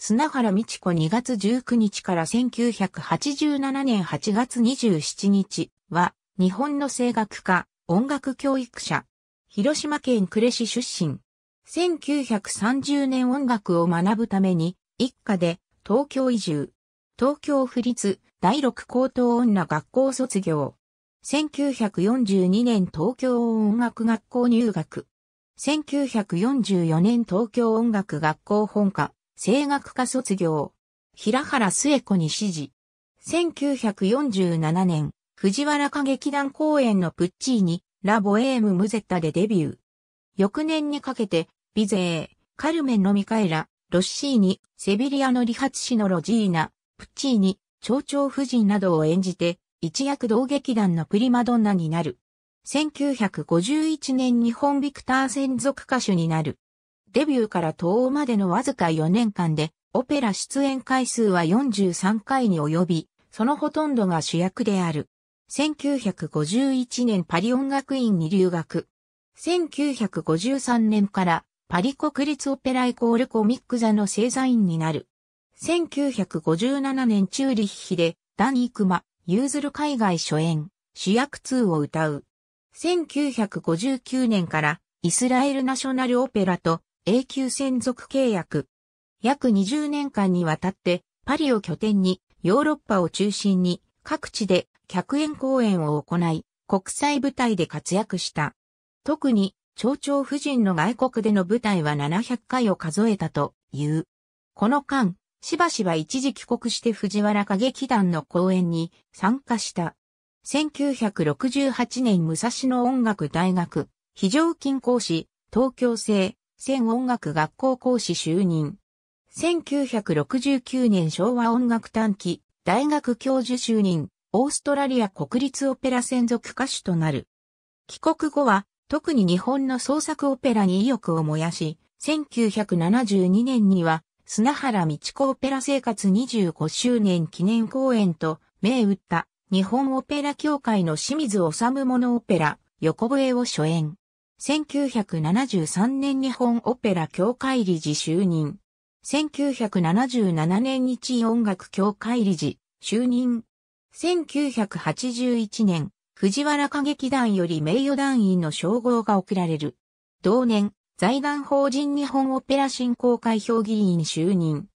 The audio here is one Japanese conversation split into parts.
砂原美智子2月19日から1987年8月27日は、日本の声楽家、音楽教育者。広島県呉市出身。1930年音楽を学ぶために、一家で東京移住。東京府立第六高等女学校卒業。1942年東京音楽学校入学。1944年東京音楽学校本科。声楽科卒業。平原末子に指示。1947年、藤原歌劇団公演のプッチーニ、ラ・ボエーム・ムゼッタでデビュー。翌年にかけて、ビゼー、カルメンノミカエラ、ロッシーニ、セビリアの理髪師のロジーナ、プッチーニ、蝶々夫人などを演じて、一躍同劇団のプリマドンナになる。1951年日本ビクター専属歌手になる。デビューから東欧までのわずか4年間で、オペラ出演回数は43回に及び、そのほとんどが主役である。1951年パリ音楽院に留学。1953年からパリ国立オペライコールコミック座の星座員になる。1957年チューリッヒでダニークマ、ユーズル海外初演、主役2を歌う。1959年からイスラエルナショナルオペラと永久専属契約。約20年間にわたってパリを拠点にヨーロッパを中心に各地で客演公演を行い国際舞台で活躍した。特に町長夫人の外国での舞台は700回を数えたという。この間、しばしば一時帰国して藤原歌劇団の公演に参加した。1968年武蔵野音楽大学非常勤講師東京生、戦音楽学校講師就任。1969年昭和音楽短期、大学教授就任、オーストラリア国立オペラ専属歌手となる。帰国後は、特に日本の創作オペラに意欲を燃やし、1972年には、砂原道子オペラ生活25周年記念公演と、銘打った、日本オペラ協会の清水治物オペラ、横笛を初演。1973年日本オペラ協会理事就任。1977年日音楽協会理事就任。1981年、藤原歌劇団より名誉団員の称号が贈られる。同年、財団法人日本オペラ振興会評議員就任。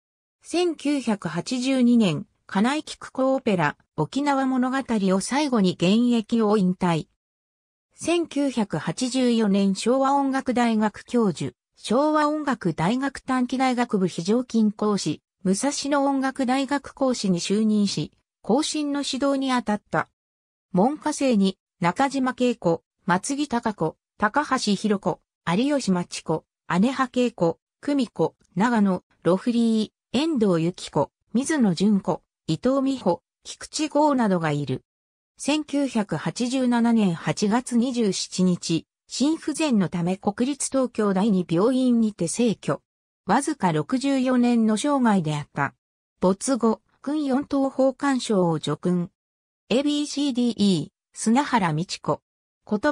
1982年、金井菊子オペラ、沖縄物語を最後に現役を引退。1984年昭和音楽大学教授、昭和音楽大学短期大学部非常勤講師、武蔵野音楽大学講師に就任し、後進の指導に当たった。門下生に中島恵子、松木隆子、高橋弘子、有吉町子、姉葉恵子、久美子、長野、ロフリー、遠藤由紀子、水野純子、伊藤美穂、菊池剛などがいる。1987年8月27日、心不全のため国立東京第二病院にて逝去。わずか64年の生涯であった。没後、軍四等法官賞を除君。ABCDE、砂原美智子。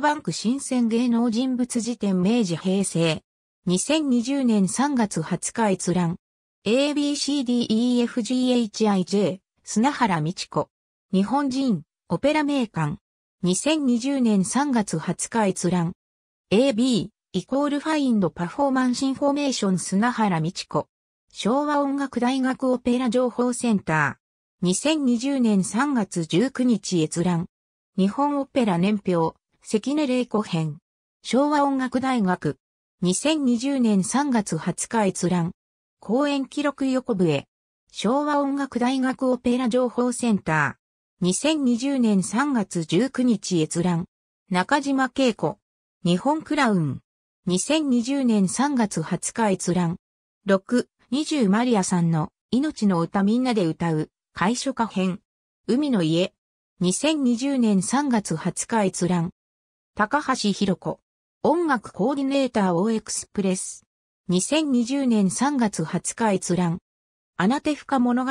バンク新鮮芸能人物辞典明治平成。2020年3月20日閲覧。ABCDEFGHIJ、砂原美智子。日本人。オペラ名館。2020年3月20日閲覧。AB、イコールファインドパフォーマンスインフォメーション砂原美智子。昭和音楽大学オペラ情報センター。2020年3月19日閲覧。日本オペラ年表、関根玲子編。昭和音楽大学。2020年3月20日閲覧。公演記録横笛。昭和音楽大学オペラ情報センター。2020年3月19日閲覧。中島恵子。日本クラウン。2020年3月20日閲覧。6、20マリアさんの命の歌みんなで歌う会所歌編。海の家。2020年3月20日閲覧。高橋弘子。音楽コーディネーター OX プレス。2020年3月20日閲覧。あなて深物語、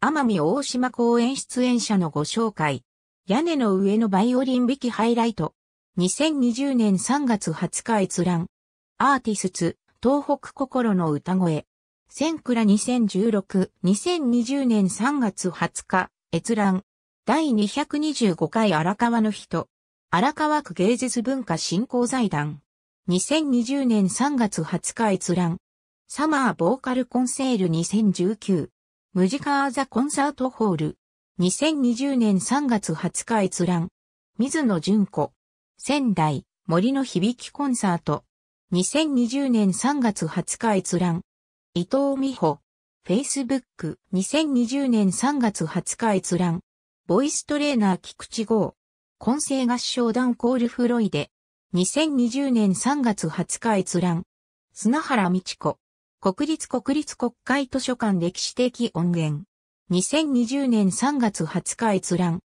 奄美大島公演出演者のご紹介。屋根の上のバイオリン弾きハイライト。2020年3月20日閲覧。アーティスツ、東北心の歌声。センクラ2016、2020年3月20日、閲覧。第225回荒川の人。荒川区芸術文化振興財団。2020年3月20日閲覧。サマーボーカルコンセール2019。ムジカーザコンサートホール。2020年3月20日閲覧。水野純子。仙台、森の響きコンサート。2020年3月20日閲覧。伊藤美穂。Facebook。2020年3月20日閲覧。ボイストレーナー菊池剛。混声合唱団コールフロイデ。2020年3月20日閲覧。砂原美智子。国立国立国会図書館歴史的音源。2020年3月20日閲覧。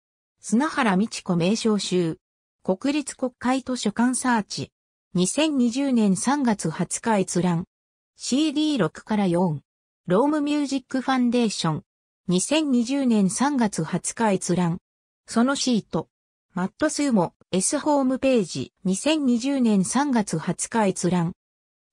砂原美智子名称集。国立国会図書館サーチ。2020年3月20日閲覧。CD6 から4。ロームミュージックファンデーション。2020年3月20日閲覧。そのシート。マットスーモ S ホームページ。2020年3月20日閲覧。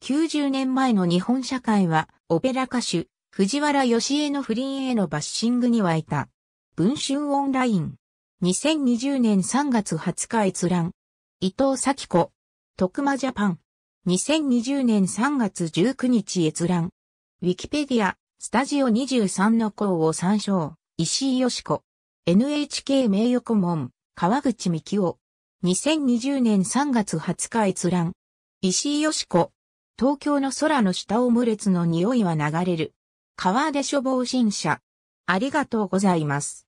90年前の日本社会は、オペラ歌手、藤原義江の不倫へのバッシングに沸いた。文春オンライン。2020年3月20日閲覧。伊藤咲子。徳間ジャパン。2020年3月19日閲覧。ウィキペディア、スタジオ23の項を参照。石井よし子。NHK 名誉顧問、川口美希夫。2020年3月20日閲覧。石井よし子。東京の空の下オムレツの匂いは流れる。川出処防新車。ありがとうございます。